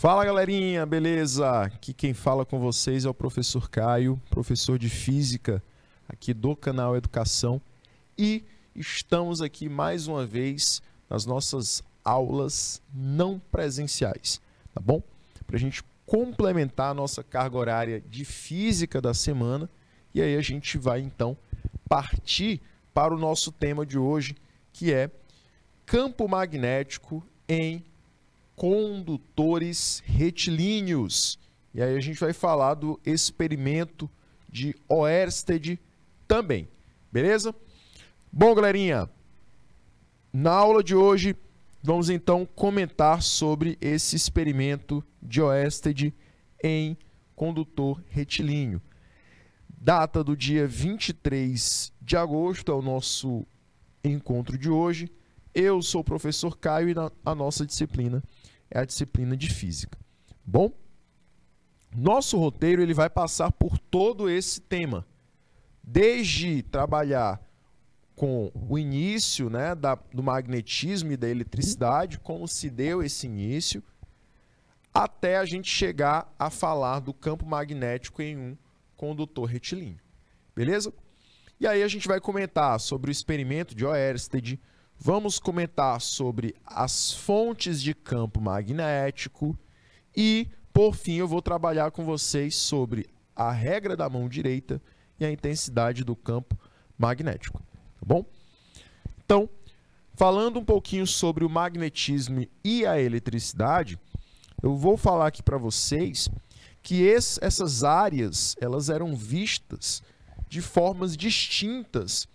Fala galerinha, beleza? Aqui quem fala com vocês é o professor Caio, professor de Física aqui do canal Educação e estamos aqui mais uma vez nas nossas aulas não presenciais, tá bom? Para a gente complementar a nossa carga horária de Física da semana e aí a gente vai então partir para o nosso tema de hoje que é campo magnético em condutores retilíneos. E aí a gente vai falar do experimento de Oersted também, beleza? Bom, galerinha, na aula de hoje vamos então comentar sobre esse experimento de Oersted em condutor retilíneo. Data do dia 23 de agosto é o nosso encontro de hoje. Eu sou o professor Caio e na, a nossa disciplina é a disciplina de física. Bom, nosso roteiro ele vai passar por todo esse tema, desde trabalhar com o início né, da, do magnetismo e da eletricidade, como se deu esse início, até a gente chegar a falar do campo magnético em um condutor retilíneo. Beleza? E aí a gente vai comentar sobre o experimento de Oersted, Vamos comentar sobre as fontes de campo magnético e, por fim, eu vou trabalhar com vocês sobre a regra da mão direita e a intensidade do campo magnético, tá bom? Então, falando um pouquinho sobre o magnetismo e a eletricidade, eu vou falar aqui para vocês que esse, essas áreas, elas eram vistas de formas distintas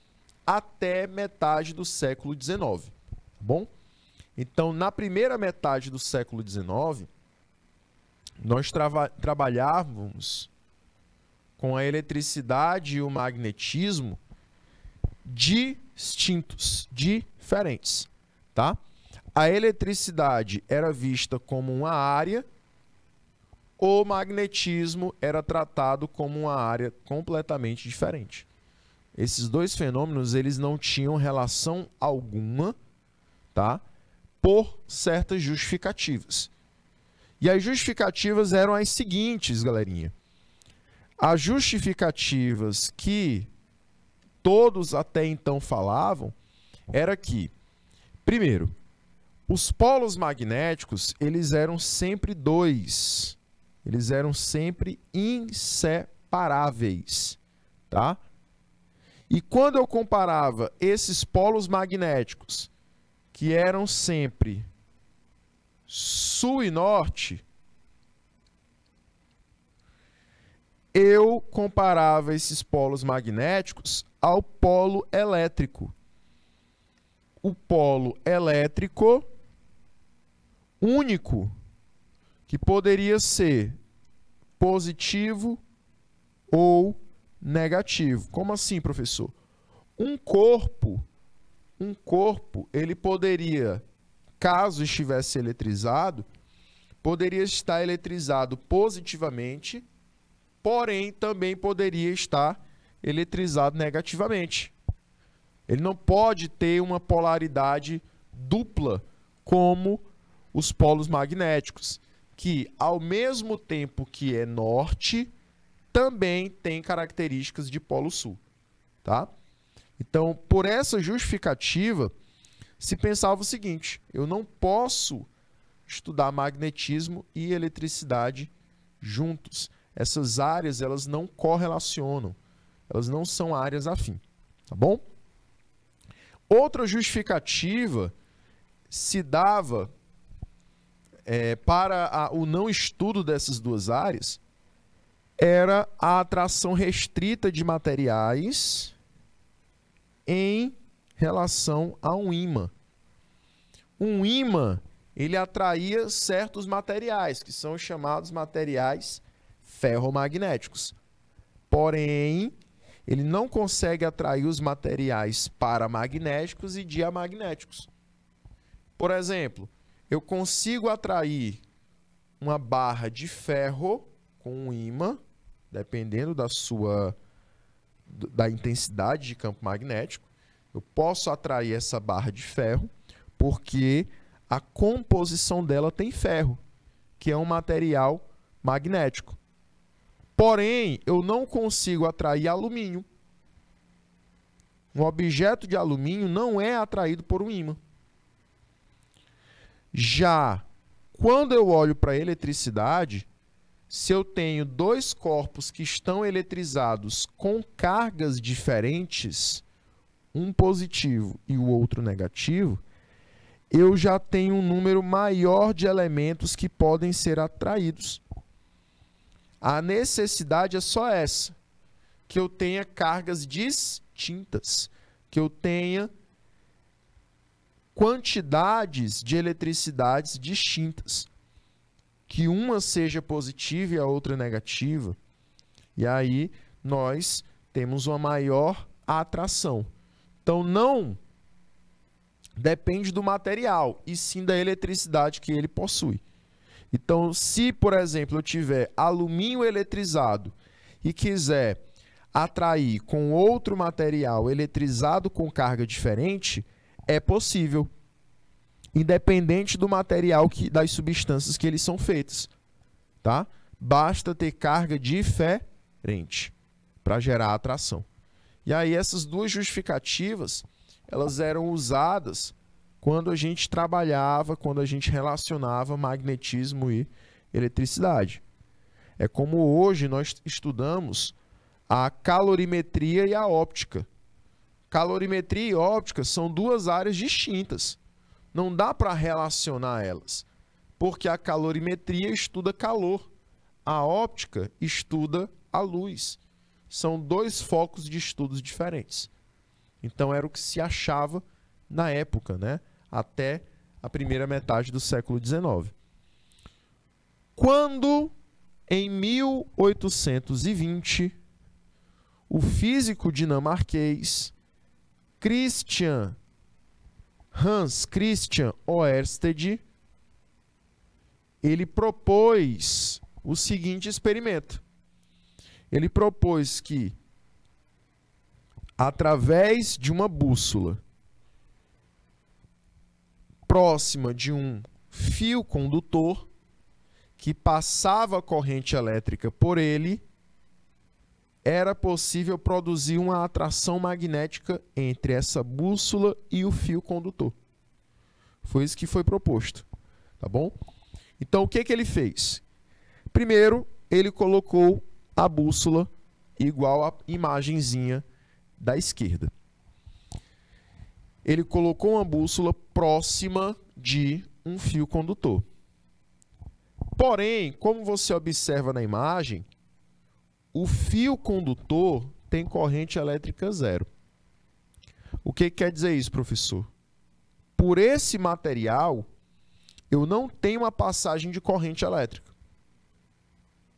até metade do século XIX. Tá bom, então na primeira metade do século XIX nós trava- trabalhávamos com a eletricidade e o magnetismo distintos, diferentes, tá? A eletricidade era vista como uma área, o magnetismo era tratado como uma área completamente diferente. Esses dois fenômenos eles não tinham relação alguma, tá? Por certas justificativas. E as justificativas eram as seguintes, galerinha. As justificativas que todos até então falavam era que, primeiro, os polos magnéticos, eles eram sempre dois. Eles eram sempre inseparáveis, tá? E quando eu comparava esses polos magnéticos, que eram sempre sul e norte, eu comparava esses polos magnéticos ao polo elétrico. O polo elétrico único que poderia ser positivo ou negativo. Como assim, professor? Um corpo, um corpo, ele poderia, caso estivesse eletrizado, poderia estar eletrizado positivamente, porém também poderia estar eletrizado negativamente. Ele não pode ter uma polaridade dupla como os polos magnéticos, que ao mesmo tempo que é norte, também tem características de Polo Sul, tá? Então, por essa justificativa, se pensava o seguinte: eu não posso estudar magnetismo e eletricidade juntos. Essas áreas elas não correlacionam, elas não são áreas afim, tá bom? Outra justificativa se dava é, para a, o não estudo dessas duas áreas era a atração restrita de materiais em relação a um imã. Um imã, ele atraía certos materiais, que são chamados materiais ferromagnéticos. Porém, ele não consegue atrair os materiais paramagnéticos e diamagnéticos. Por exemplo, eu consigo atrair uma barra de ferro com um imã dependendo da sua da intensidade de campo magnético, eu posso atrair essa barra de ferro porque a composição dela tem ferro, que é um material magnético. Porém, eu não consigo atrair alumínio. Um objeto de alumínio não é atraído por um ímã. Já quando eu olho para a eletricidade, se eu tenho dois corpos que estão eletrizados com cargas diferentes, um positivo e o outro negativo, eu já tenho um número maior de elementos que podem ser atraídos. A necessidade é só essa: que eu tenha cargas distintas, que eu tenha quantidades de eletricidades distintas que uma seja positiva e a outra negativa, e aí nós temos uma maior atração. Então não depende do material, e sim da eletricidade que ele possui. Então, se, por exemplo, eu tiver alumínio eletrizado e quiser atrair com outro material eletrizado com carga diferente, é possível independente do material que das substâncias que eles são feitos, tá? Basta ter carga diferente para gerar atração. E aí essas duas justificativas, elas eram usadas quando a gente trabalhava, quando a gente relacionava magnetismo e eletricidade. É como hoje nós estudamos a calorimetria e a óptica. Calorimetria e óptica são duas áreas distintas. Não dá para relacionar elas, porque a calorimetria estuda calor, a óptica estuda a luz. São dois focos de estudos diferentes. Então era o que se achava na época, né? Até a primeira metade do século XIX. Quando, em 1820, o físico dinamarquês Christian Hans Christian Oersted, ele propôs o seguinte experimento. Ele propôs que, através de uma bússola próxima de um fio condutor que passava corrente elétrica por ele, era possível produzir uma atração magnética entre essa bússola e o fio condutor. Foi isso que foi proposto, tá bom? Então o que que ele fez? Primeiro, ele colocou a bússola igual à imagenzinha da esquerda. Ele colocou uma bússola próxima de um fio condutor. Porém, como você observa na imagem, o fio condutor tem corrente elétrica zero. O que quer dizer isso, professor? Por esse material, eu não tenho uma passagem de corrente elétrica.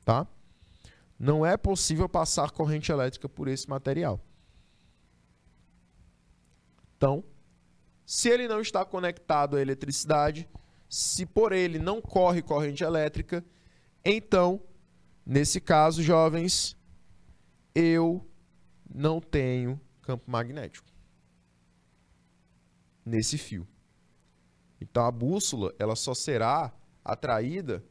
Tá? Não é possível passar corrente elétrica por esse material. Então, se ele não está conectado à eletricidade, se por ele não corre corrente elétrica, então Nesse caso, jovens, eu não tenho campo magnético nesse fio. Então a bússola, ela só será atraída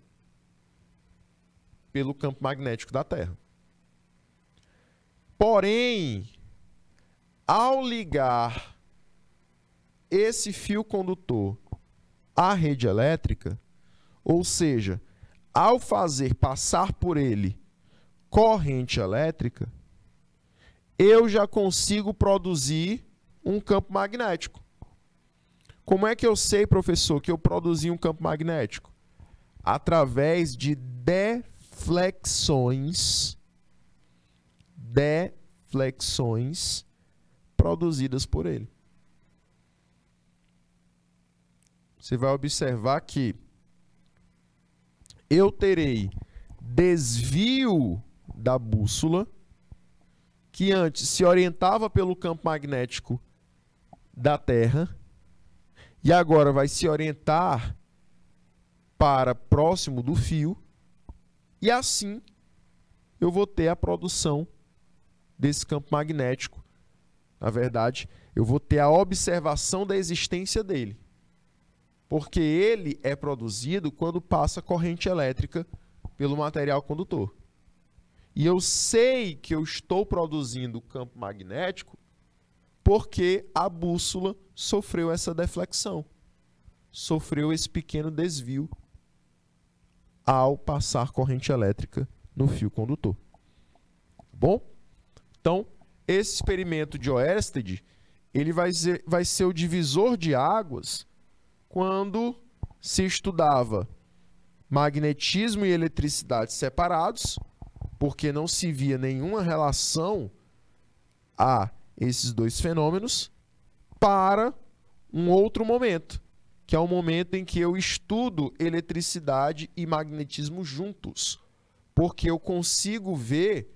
pelo campo magnético da Terra. Porém, ao ligar esse fio condutor à rede elétrica, ou seja, ao fazer passar por ele corrente elétrica, eu já consigo produzir um campo magnético. Como é que eu sei, professor, que eu produzi um campo magnético? Através de deflexões deflexões produzidas por ele. Você vai observar que eu terei desvio da bússola, que antes se orientava pelo campo magnético da Terra, e agora vai se orientar para próximo do fio, e assim eu vou ter a produção desse campo magnético. Na verdade, eu vou ter a observação da existência dele porque ele é produzido quando passa corrente elétrica pelo material condutor. E eu sei que eu estou produzindo campo magnético porque a bússola sofreu essa deflexão, sofreu esse pequeno desvio ao passar corrente elétrica no fio condutor. Tá bom? Então, esse experimento de Oersted, ele vai ser, vai ser o divisor de águas quando se estudava magnetismo e eletricidade separados, porque não se via nenhuma relação a esses dois fenômenos, para um outro momento, que é o momento em que eu estudo eletricidade e magnetismo juntos, porque eu consigo ver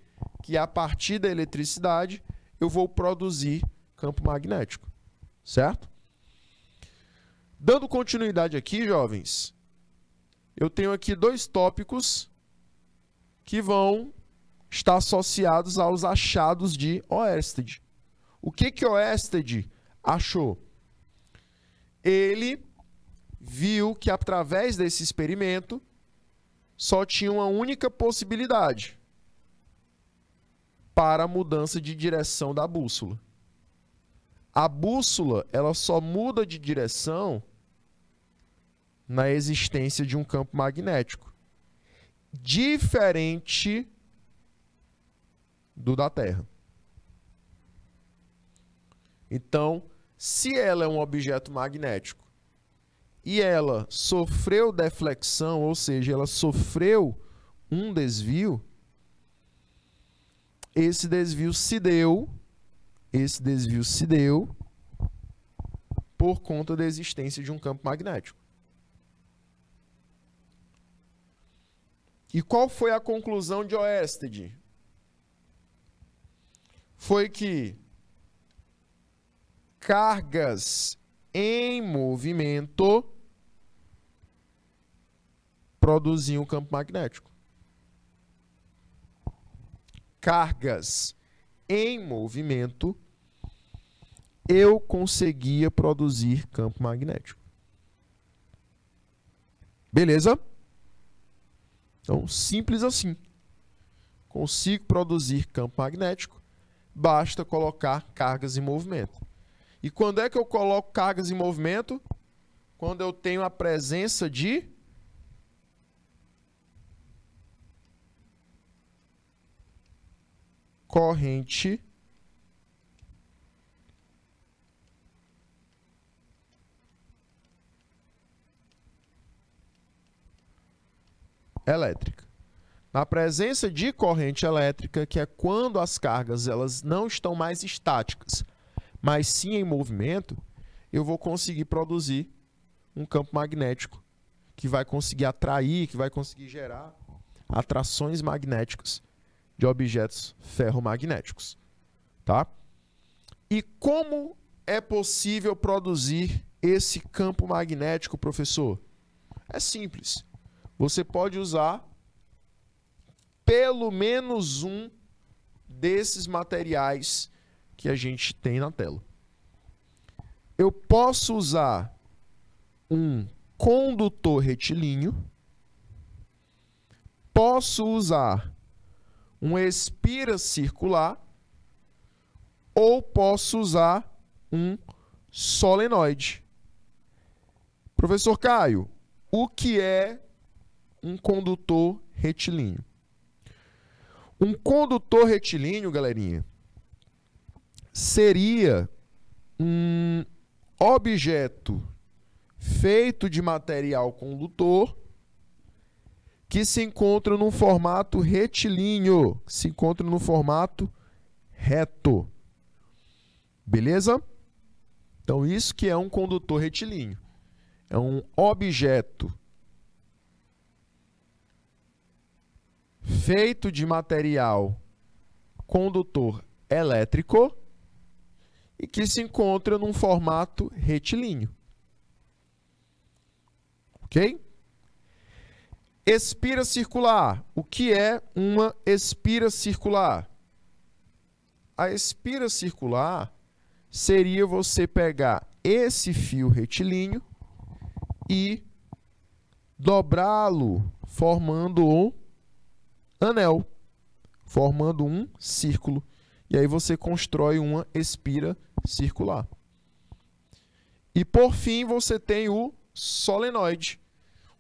que a partir da eletricidade eu vou produzir campo magnético, certo? Dando continuidade aqui, jovens, eu tenho aqui dois tópicos que vão estar associados aos achados de Oersted. O que que Oersted achou? Ele viu que através desse experimento só tinha uma única possibilidade para a mudança de direção da bússola. A bússola, ela só muda de direção na existência de um campo magnético. Diferente do da Terra. Então, se ela é um objeto magnético e ela sofreu deflexão, ou seja, ela sofreu um desvio, esse desvio se deu, esse desvio se deu por conta da existência de um campo magnético. E qual foi a conclusão de Oersted? Foi que cargas em movimento produziam campo magnético. Cargas em movimento, eu conseguia produzir campo magnético. Beleza? Então, simples assim. Consigo produzir campo magnético, basta colocar cargas em movimento. E quando é que eu coloco cargas em movimento? Quando eu tenho a presença de corrente elétrica. Na presença de corrente elétrica, que é quando as cargas elas não estão mais estáticas, mas sim em movimento, eu vou conseguir produzir um campo magnético que vai conseguir atrair, que vai conseguir gerar atrações magnéticas de objetos ferromagnéticos, tá? E como é possível produzir esse campo magnético, professor? É simples você pode usar pelo menos um desses materiais que a gente tem na tela. Eu posso usar um condutor retilíneo, posso usar um espira circular ou posso usar um solenoide. Professor Caio, o que é um condutor retilíneo. Um condutor retilíneo, galerinha, seria um objeto feito de material condutor que se encontra no formato retilíneo, se encontra no formato reto. Beleza? Então isso que é um condutor retilíneo. É um objeto feito de material condutor elétrico e que se encontra num formato retilíneo. Ok? Espira circular. O que é uma espira circular? A espira circular seria você pegar esse fio retilíneo e dobrá-lo, formando um anel, formando um círculo. E aí você constrói uma espira circular. E por fim, você tem o solenoide.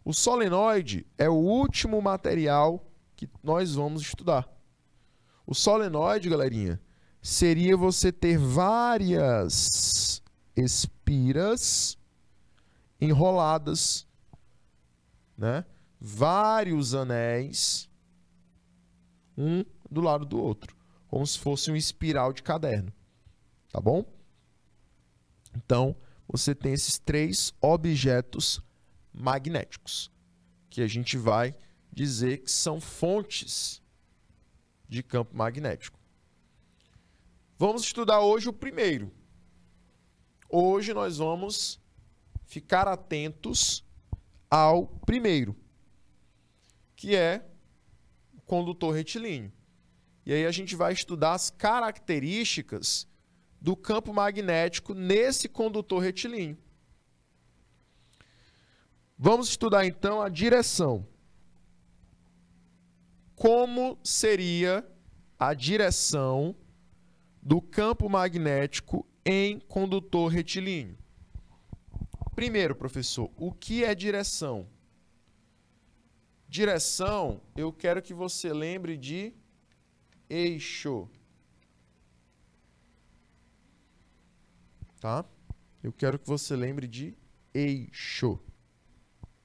O solenoide é o último material que nós vamos estudar. O solenoide, galerinha, seria você ter várias espiras enroladas, né? Vários anéis um do lado do outro, como se fosse um espiral de caderno. Tá bom? Então, você tem esses três objetos magnéticos, que a gente vai dizer que são fontes de campo magnético. Vamos estudar hoje o primeiro. Hoje nós vamos ficar atentos ao primeiro, que é condutor retilíneo. E aí a gente vai estudar as características do campo magnético nesse condutor retilíneo. Vamos estudar então a direção. Como seria a direção do campo magnético em condutor retilíneo? Primeiro, professor, o que é direção? Direção, eu quero que você lembre de eixo. Tá? Eu quero que você lembre de eixo.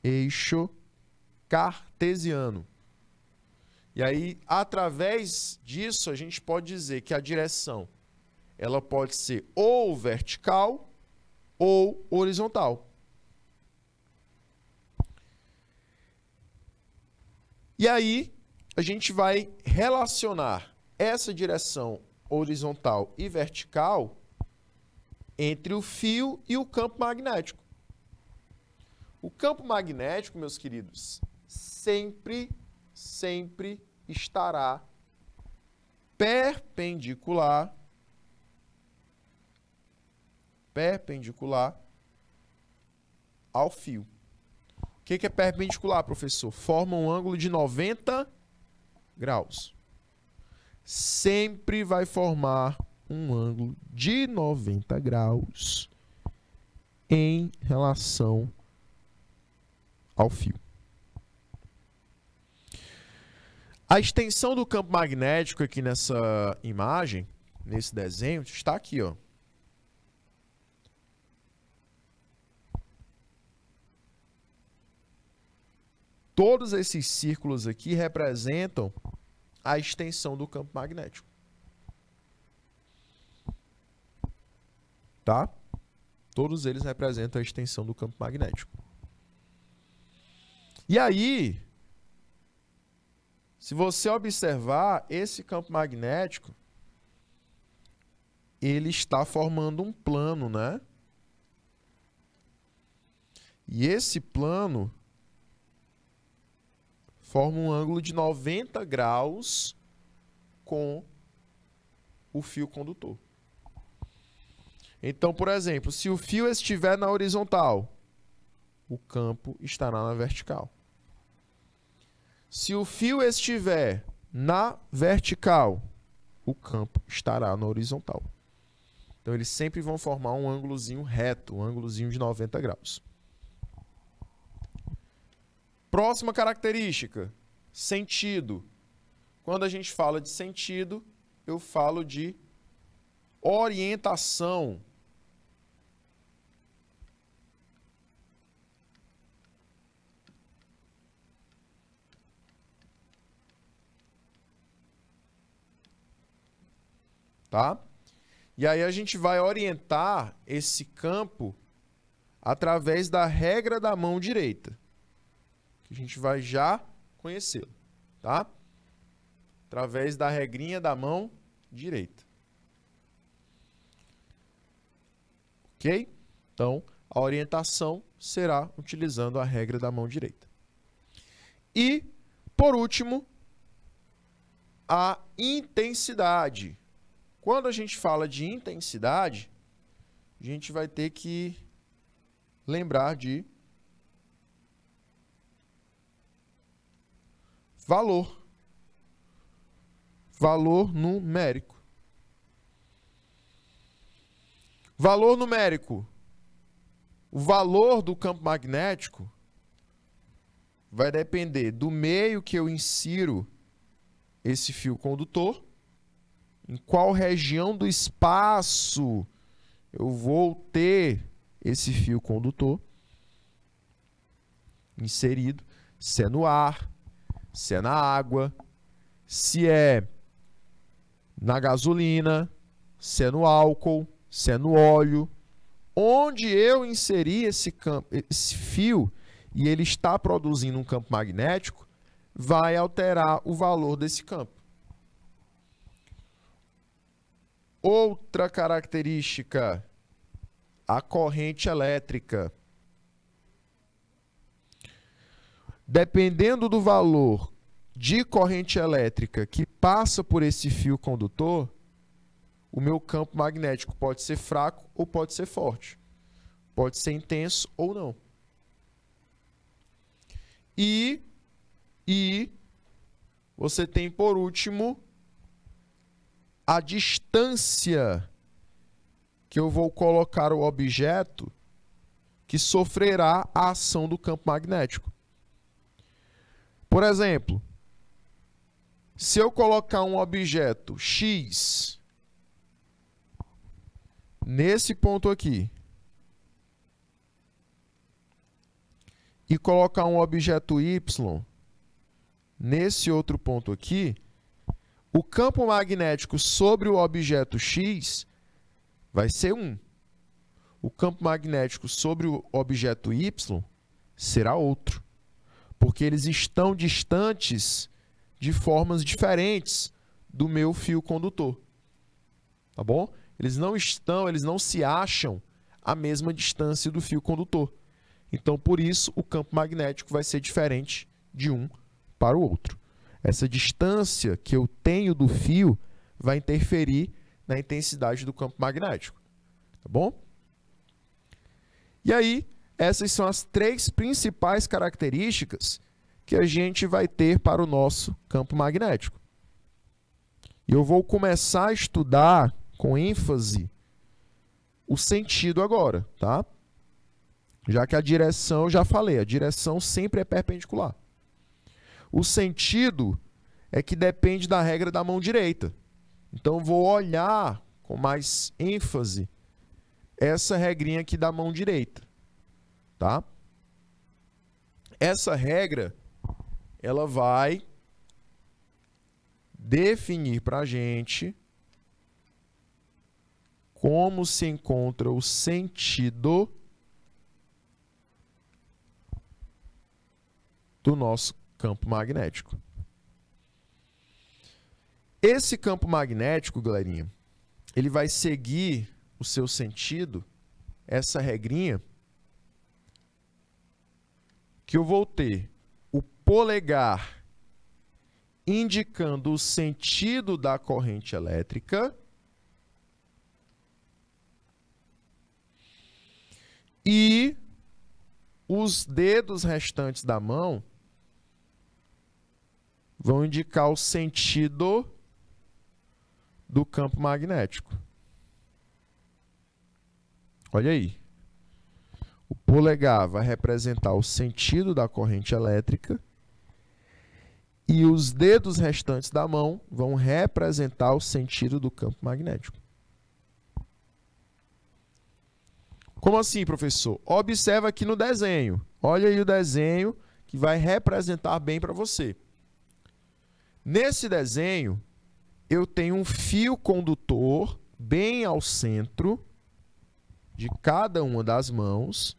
Eixo cartesiano. E aí, através disso, a gente pode dizer que a direção ela pode ser ou vertical ou horizontal. E aí a gente vai relacionar essa direção horizontal e vertical entre o fio e o campo magnético. O campo magnético, meus queridos, sempre, sempre estará perpendicular perpendicular ao fio. O que, que é perpendicular, professor? Forma um ângulo de 90 graus. Sempre vai formar um ângulo de 90 graus em relação ao fio. A extensão do campo magnético aqui nessa imagem, nesse desenho, está aqui, ó. Todos esses círculos aqui representam a extensão do campo magnético. Tá? Todos eles representam a extensão do campo magnético. E aí, se você observar esse campo magnético, ele está formando um plano, né? E esse plano forma um ângulo de 90 graus com o fio condutor. Então, por exemplo, se o fio estiver na horizontal, o campo estará na vertical. Se o fio estiver na vertical, o campo estará na horizontal. Então, eles sempre vão formar um ângulozinho reto, um ângulozinho de 90 graus. Próxima característica: sentido. Quando a gente fala de sentido, eu falo de orientação. Tá? E aí a gente vai orientar esse campo através da regra da mão direita. A gente vai já conhecê-lo, tá? Através da regrinha da mão direita. Ok? Então, a orientação será utilizando a regra da mão direita. E, por último, a intensidade. Quando a gente fala de intensidade, a gente vai ter que lembrar de valor. Valor numérico. Valor numérico. O valor do campo magnético vai depender do meio que eu insiro esse fio condutor, em qual região do espaço eu vou ter esse fio condutor inserido, se é no ar, se é na água, se é na gasolina, se é no álcool, se é no óleo. Onde eu inseri esse, campo, esse fio e ele está produzindo um campo magnético, vai alterar o valor desse campo. Outra característica, a corrente elétrica. dependendo do valor de corrente elétrica que passa por esse fio condutor, o meu campo magnético pode ser fraco ou pode ser forte. Pode ser intenso ou não. E e você tem por último a distância que eu vou colocar o objeto que sofrerá a ação do campo magnético. Por exemplo, se eu colocar um objeto X nesse ponto aqui e colocar um objeto Y nesse outro ponto aqui, o campo magnético sobre o objeto X vai ser 1. O campo magnético sobre o objeto Y será outro porque eles estão distantes de formas diferentes do meu fio condutor. Tá bom? Eles não estão, eles não se acham à mesma distância do fio condutor. Então, por isso, o campo magnético vai ser diferente de um para o outro. Essa distância que eu tenho do fio vai interferir na intensidade do campo magnético. Tá bom? E aí, essas são as três principais características que a gente vai ter para o nosso campo magnético. E eu vou começar a estudar com ênfase o sentido agora, tá? Já que a direção, eu já falei, a direção sempre é perpendicular. O sentido é que depende da regra da mão direita. Então vou olhar com mais ênfase essa regrinha aqui da mão direita tá? Essa regra ela vai definir para a gente como se encontra o sentido do nosso campo magnético. Esse campo magnético, galerinha, ele vai seguir o seu sentido, essa regrinha, que eu vou ter o polegar indicando o sentido da corrente elétrica e os dedos restantes da mão vão indicar o sentido do campo magnético. Olha aí polegar vai representar o sentido da corrente elétrica e os dedos restantes da mão vão representar o sentido do campo magnético. Como assim, professor? Observa aqui no desenho. Olha aí o desenho que vai representar bem para você. Nesse desenho, eu tenho um fio condutor bem ao centro de cada uma das mãos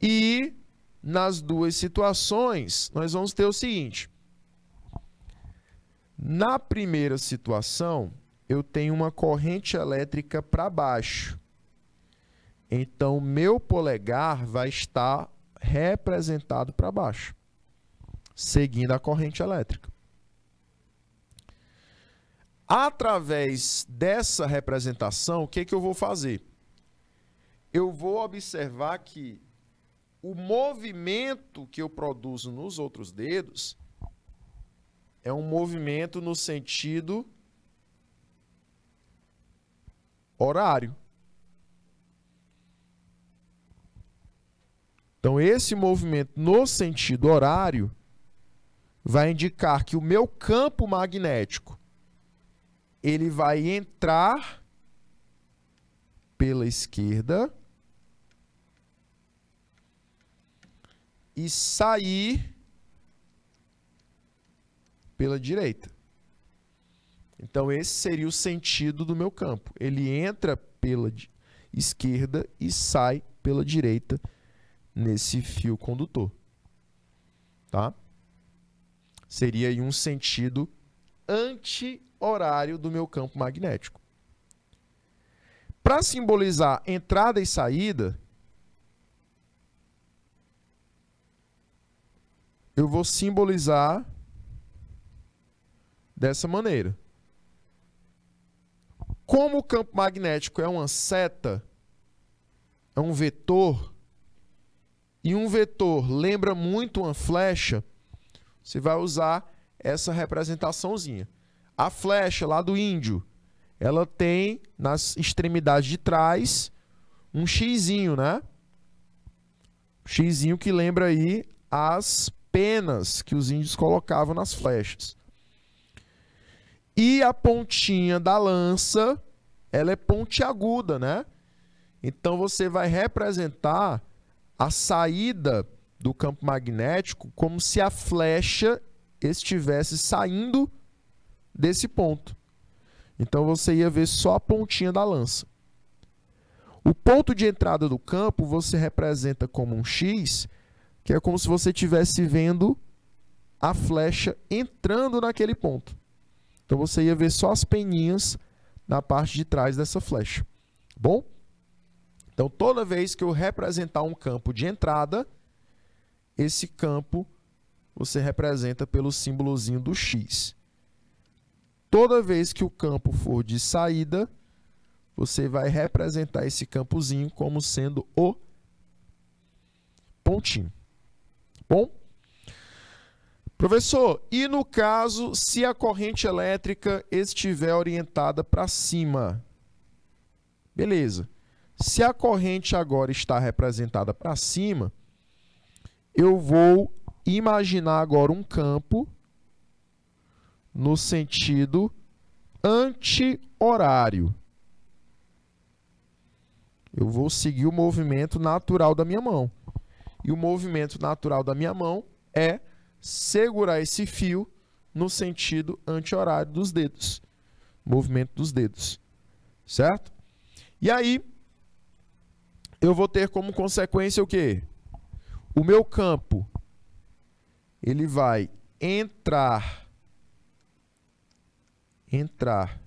e nas duas situações, nós vamos ter o seguinte. Na primeira situação, eu tenho uma corrente elétrica para baixo. Então, meu polegar vai estar representado para baixo, seguindo a corrente elétrica. Através dessa representação, o que, que eu vou fazer? Eu vou observar que o movimento que eu produzo nos outros dedos é um movimento no sentido horário. Então, esse movimento no sentido horário vai indicar que o meu campo magnético ele vai entrar pela esquerda e sair pela direita. Então esse seria o sentido do meu campo. Ele entra pela esquerda e sai pela direita nesse fio condutor. Tá? Seria aí um sentido anti-horário do meu campo magnético. Para simbolizar entrada e saída, eu vou simbolizar dessa maneira. Como o campo magnético é uma seta, é um vetor, e um vetor lembra muito uma flecha, você vai usar essa representaçãozinha. A flecha lá do índio, ela tem nas extremidades de trás um xizinho, né? Xizinho que lembra aí as penas que os índios colocavam nas flechas. E a pontinha da lança, ela é pontiaguda, né? Então você vai representar a saída do campo magnético como se a flecha estivesse saindo desse ponto. Então você ia ver só a pontinha da lança. O ponto de entrada do campo você representa como um X que é como se você estivesse vendo a flecha entrando naquele ponto. Então você ia ver só as peninhas na parte de trás dessa flecha. Bom? Então toda vez que eu representar um campo de entrada, esse campo você representa pelo símbolozinho do X. Toda vez que o campo for de saída, você vai representar esse campozinho como sendo o pontinho. Bom? Professor, e no caso se a corrente elétrica estiver orientada para cima? Beleza. Se a corrente agora está representada para cima, eu vou imaginar agora um campo no sentido anti-horário. Eu vou seguir o movimento natural da minha mão. E o movimento natural da minha mão é segurar esse fio no sentido anti-horário dos dedos. Movimento dos dedos. Certo? E aí, eu vou ter como consequência o quê? O meu campo, ele vai entrar, entrar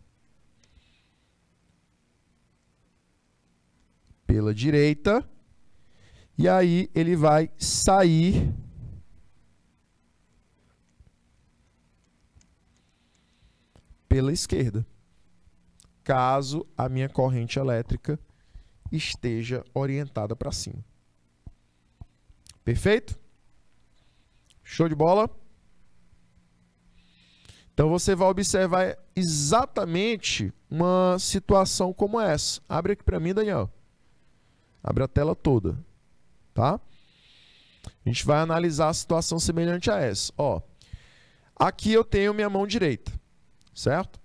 pela direita e aí ele vai sair pela esquerda, caso a minha corrente elétrica esteja orientada para cima. Perfeito? Show de bola? Então você vai observar exatamente uma situação como essa. Abre aqui para mim, Daniel. Abre a tela toda tá? A gente vai analisar a situação semelhante a essa. Ó, aqui eu tenho minha mão direita, certo?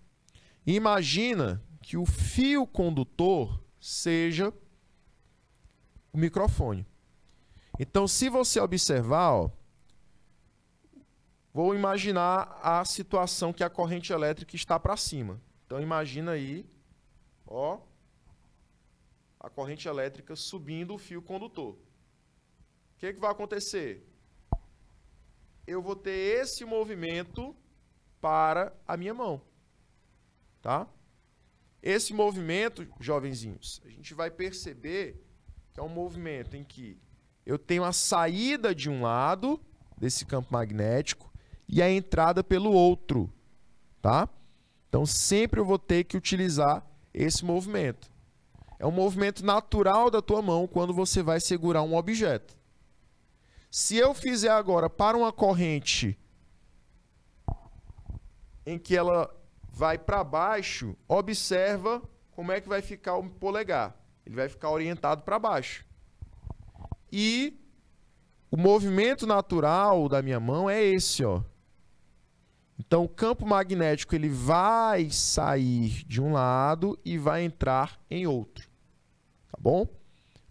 Imagina que o fio condutor seja o microfone. Então, se você observar, ó, vou imaginar a situação que a corrente elétrica está para cima. Então, imagina aí, ó, a corrente elétrica subindo o fio condutor. O que, é que vai acontecer? Eu vou ter esse movimento para a minha mão. Tá? Esse movimento, jovenzinhos, a gente vai perceber que é um movimento em que eu tenho a saída de um lado desse campo magnético e a entrada pelo outro, tá? Então sempre eu vou ter que utilizar esse movimento. É um movimento natural da tua mão quando você vai segurar um objeto. Se eu fizer agora para uma corrente em que ela vai para baixo, observa como é que vai ficar o polegar. Ele vai ficar orientado para baixo. E o movimento natural da minha mão é esse, ó. Então o campo magnético ele vai sair de um lado e vai entrar em outro. Tá bom?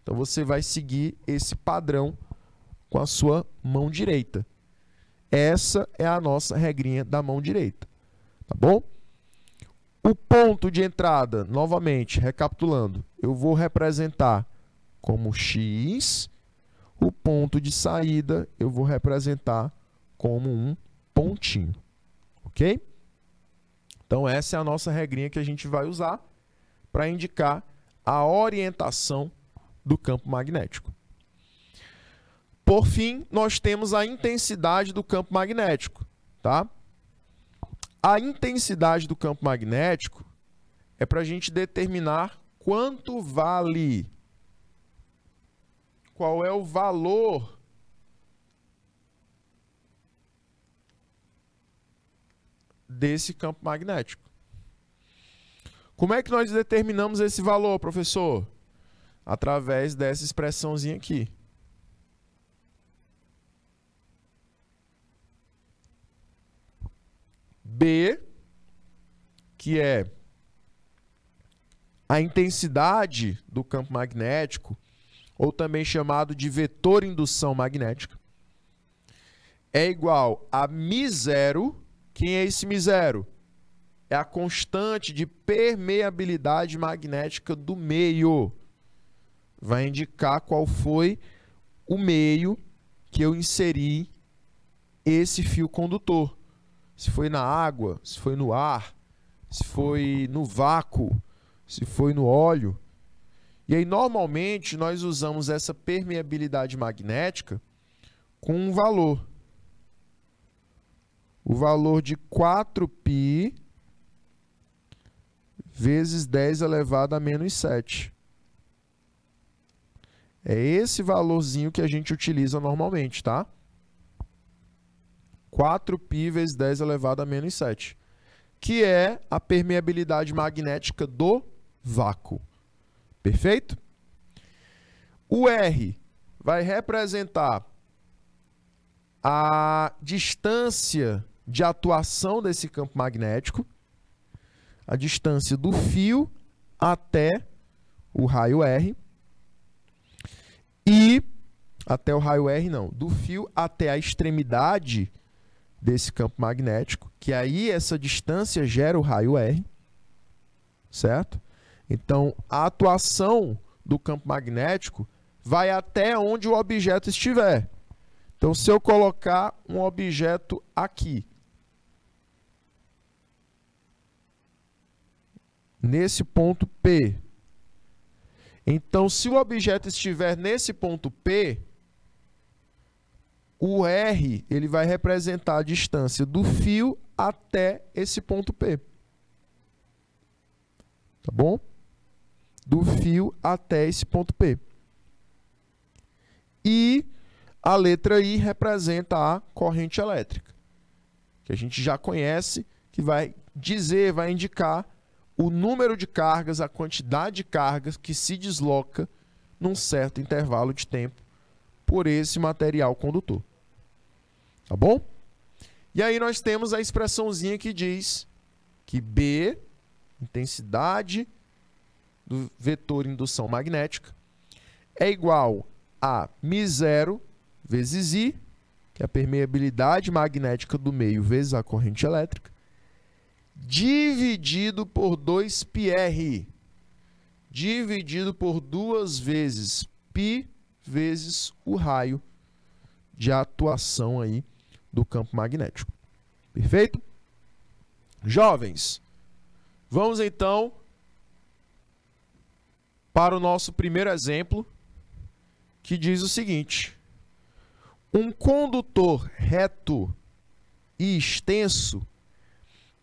Então você vai seguir esse padrão com a sua mão direita. Essa é a nossa regrinha da mão direita, tá bom? O ponto de entrada, novamente, recapitulando, eu vou representar como x, o ponto de saída eu vou representar como um pontinho, ok? Então, essa é a nossa regrinha que a gente vai usar para indicar a orientação do campo magnético. Por fim, nós temos a intensidade do campo magnético, tá? A intensidade do campo magnético é para a gente determinar quanto vale, qual é o valor desse campo magnético. Como é que nós determinamos esse valor, professor? Através dessa expressãozinha aqui. B, que é a intensidade do campo magnético, ou também chamado de vetor indução magnética, é igual a μ0. Quem é esse μ0? É a constante de permeabilidade magnética do meio. Vai indicar qual foi o meio que eu inseri esse fio condutor se foi na água, se foi no ar, se foi no vácuo, se foi no óleo. E aí, normalmente, nós usamos essa permeabilidade magnética com um valor. O valor de 4π vezes 10 elevado a menos 7. É esse valorzinho que a gente utiliza normalmente, tá? 4π vezes 10 elevado a menos 7, que é a permeabilidade magnética do vácuo. Perfeito? O R vai representar a distância de atuação desse campo magnético, a distância do fio até o raio R e até o raio R não, do fio até a extremidade desse campo magnético, que aí essa distância gera o raio R, certo? Então, a atuação do campo magnético vai até onde o objeto estiver. Então, se eu colocar um objeto aqui, nesse ponto P, então, se o objeto estiver nesse ponto P, o R ele vai representar a distância do fio até esse ponto P. Tá bom? Do fio até esse ponto P. E a letra I representa a corrente elétrica, que a gente já conhece, que vai dizer, vai indicar o número de cargas, a quantidade de cargas que se desloca num certo intervalo de tempo por esse material condutor. Tá bom? E aí nós temos a expressãozinha que diz que B, intensidade do vetor indução magnética, é igual a μ0 vezes I, que é a permeabilidade magnética do meio vezes a corrente elétrica, dividido por 2πr, dividido por duas vezes π vezes o raio de atuação aí do campo magnético. Perfeito? Jovens, vamos então para o nosso primeiro exemplo, que diz o seguinte: um condutor reto e extenso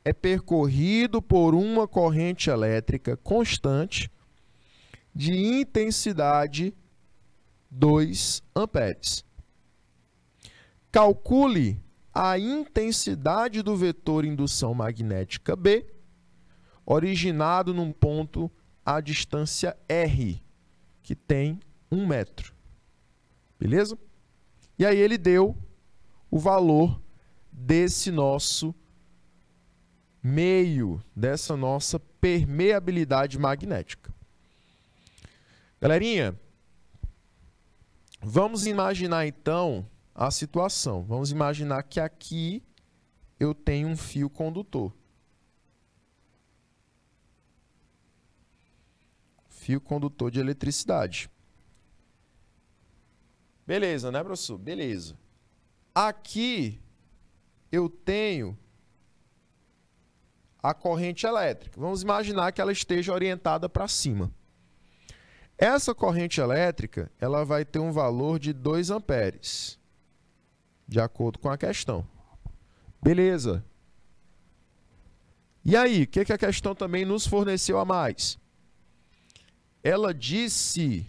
é percorrido por uma corrente elétrica constante de intensidade 2 amperes. Calcule a intensidade do vetor indução magnética B, originado num ponto à distância R, que tem um metro. Beleza? E aí ele deu o valor desse nosso meio, dessa nossa permeabilidade magnética. Galerinha, vamos imaginar então a situação. Vamos imaginar que aqui eu tenho um fio condutor. Fio condutor de eletricidade. Beleza, né, professor? Beleza. Aqui eu tenho a corrente elétrica. Vamos imaginar que ela esteja orientada para cima. Essa corrente elétrica, ela vai ter um valor de 2 amperes de acordo com a questão. Beleza. E aí, o que, que a questão também nos forneceu a mais? Ela disse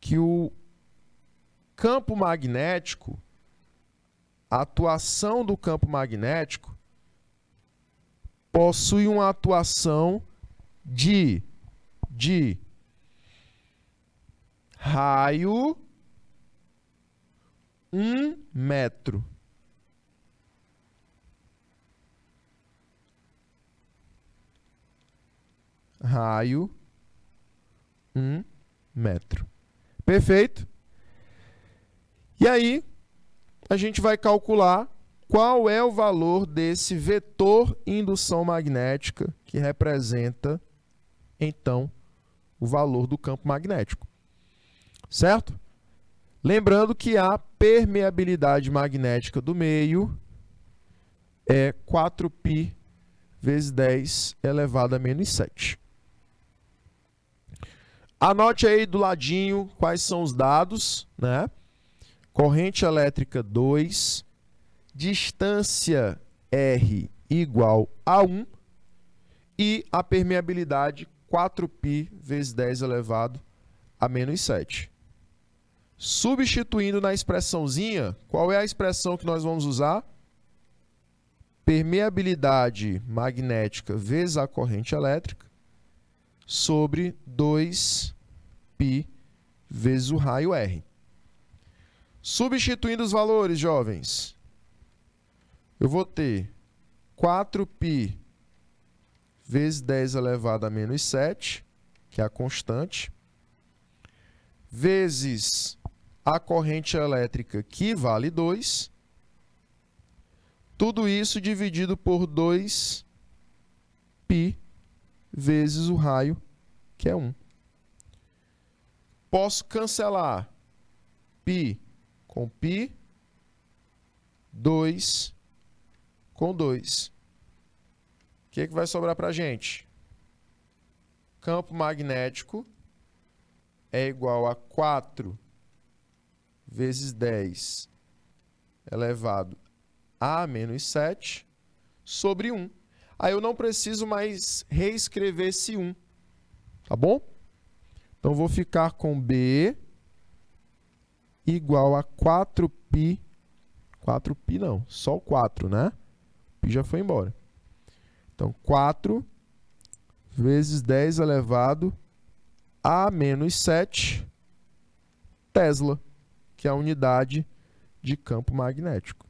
que o campo magnético, a atuação do campo magnético, possui uma atuação de, de raio um metro. Raio, um metro. Perfeito? E aí, a gente vai calcular qual é o valor desse vetor indução magnética que representa, então, o valor do campo magnético. Certo? Lembrando que há permeabilidade magnética do meio é 4π vezes 10 elevado a menos 7. Anote aí do ladinho quais são os dados, né? Corrente elétrica 2, distância R igual a 1 e a permeabilidade 4π vezes 10 elevado a menos 7. Substituindo na expressãozinha, qual é a expressão que nós vamos usar? Permeabilidade magnética vezes a corrente elétrica sobre 2π vezes o raio R. Substituindo os valores, jovens, eu vou ter 4π vezes 10 elevado a menos 7, que é a constante, vezes a corrente elétrica, que vale 2. Tudo isso dividido por 2π vezes o raio, que é 1. Posso cancelar π com π, 2 com 2. O que, é que vai sobrar para a gente? Campo magnético é igual a 4 vezes 10 elevado a menos 7 sobre 1. Aí eu não preciso mais reescrever esse 1, tá bom? Então vou ficar com B igual a 4π, 4π não, só o 4, né? O π já foi embora. Então 4 vezes 10 elevado a menos 7 Tesla que é a unidade de campo magnético.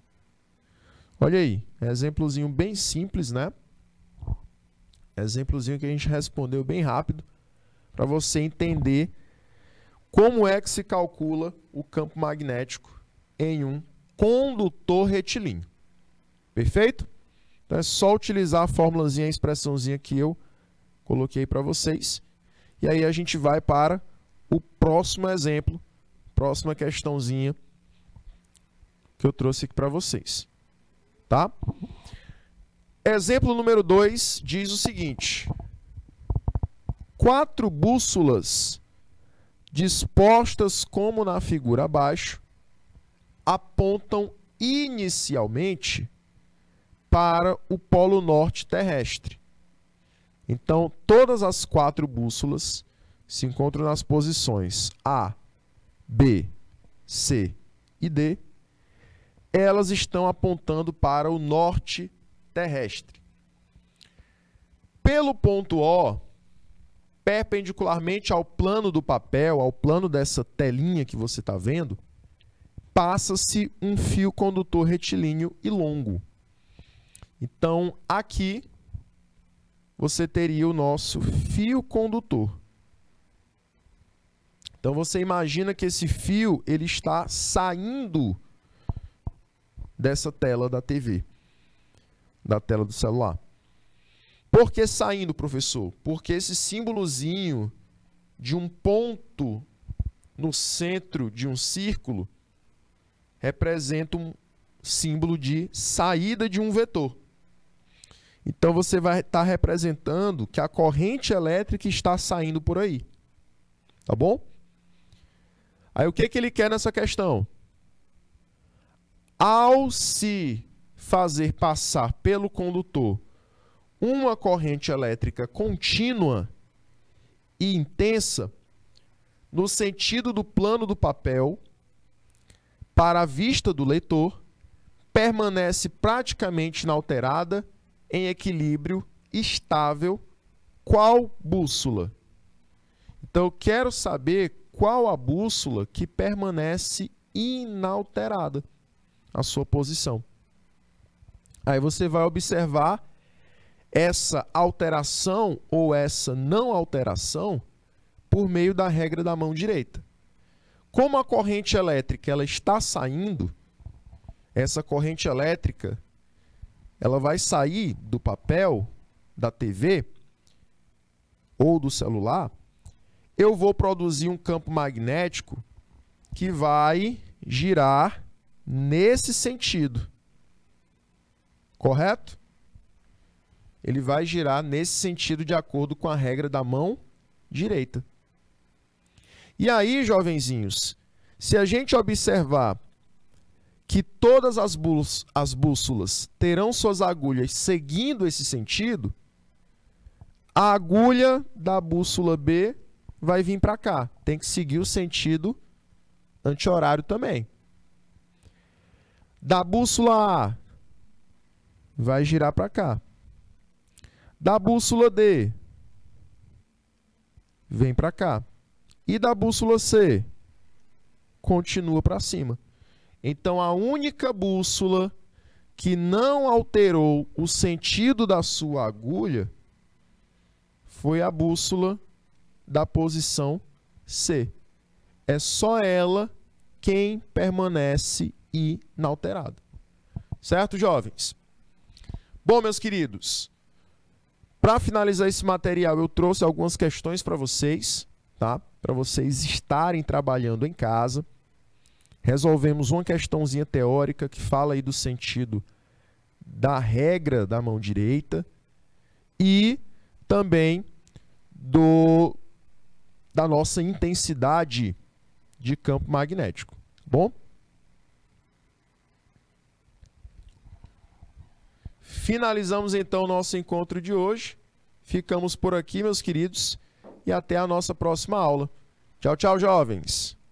Olha aí, exemplozinho bem simples, né? Exemplozinho que a gente respondeu bem rápido para você entender como é que se calcula o campo magnético em um condutor retilíneo. Perfeito? Então é só utilizar a formulazinha, a expressãozinha que eu coloquei para vocês. E aí a gente vai para o próximo exemplo, próxima questãozinha que eu trouxe aqui para vocês. Tá? Exemplo número 2 diz o seguinte: quatro bússolas dispostas como na figura abaixo apontam inicialmente para o polo norte terrestre. Então, todas as quatro bússolas se encontram nas posições A, B, C e D, elas estão apontando para o norte terrestre. Pelo ponto O, perpendicularmente ao plano do papel, ao plano dessa telinha que você está vendo, passa-se um fio condutor retilíneo e longo. Então, aqui você teria o nosso fio condutor. Então você imagina que esse fio ele está saindo dessa tela da TV, da tela do celular. Por que saindo, professor? Porque esse símbolozinho de um ponto no centro de um círculo representa um símbolo de saída de um vetor. Então você vai estar tá representando que a corrente elétrica está saindo por aí. Tá bom? Aí o que, que ele quer nessa questão? Ao se fazer passar pelo condutor uma corrente elétrica contínua e intensa, no sentido do plano do papel, para a vista do leitor, permanece praticamente inalterada, em equilíbrio estável, qual bússola? Então, eu quero saber qual a bússola que permanece inalterada, a sua posição. Aí você vai observar essa alteração ou essa não alteração por meio da regra da mão direita. Como a corrente elétrica ela está saindo, essa corrente elétrica ela vai sair do papel da TV ou do celular eu vou produzir um campo magnético que vai girar nesse sentido. Correto? Ele vai girar nesse sentido de acordo com a regra da mão direita. E aí, jovenzinhos, se a gente observar que todas as, bús as bússolas terão suas agulhas seguindo esse sentido, a agulha da bússola B vai vir para cá. Tem que seguir o sentido anti-horário também. Da bússola A, vai girar para cá. Da bússola D, vem para cá. E da bússola C, continua para cima. Então, a única bússola que não alterou o sentido da sua agulha foi a bússola da posição C. É só ela quem permanece inalterada. Certo, jovens? Bom, meus queridos, para finalizar esse material, eu trouxe algumas questões para vocês, tá? Para vocês estarem trabalhando em casa. Resolvemos uma questãozinha teórica que fala aí do sentido da regra da mão direita e também do da nossa intensidade de campo magnético. Tá bom? Finalizamos então o nosso encontro de hoje. Ficamos por aqui, meus queridos, e até a nossa próxima aula. Tchau, tchau, jovens!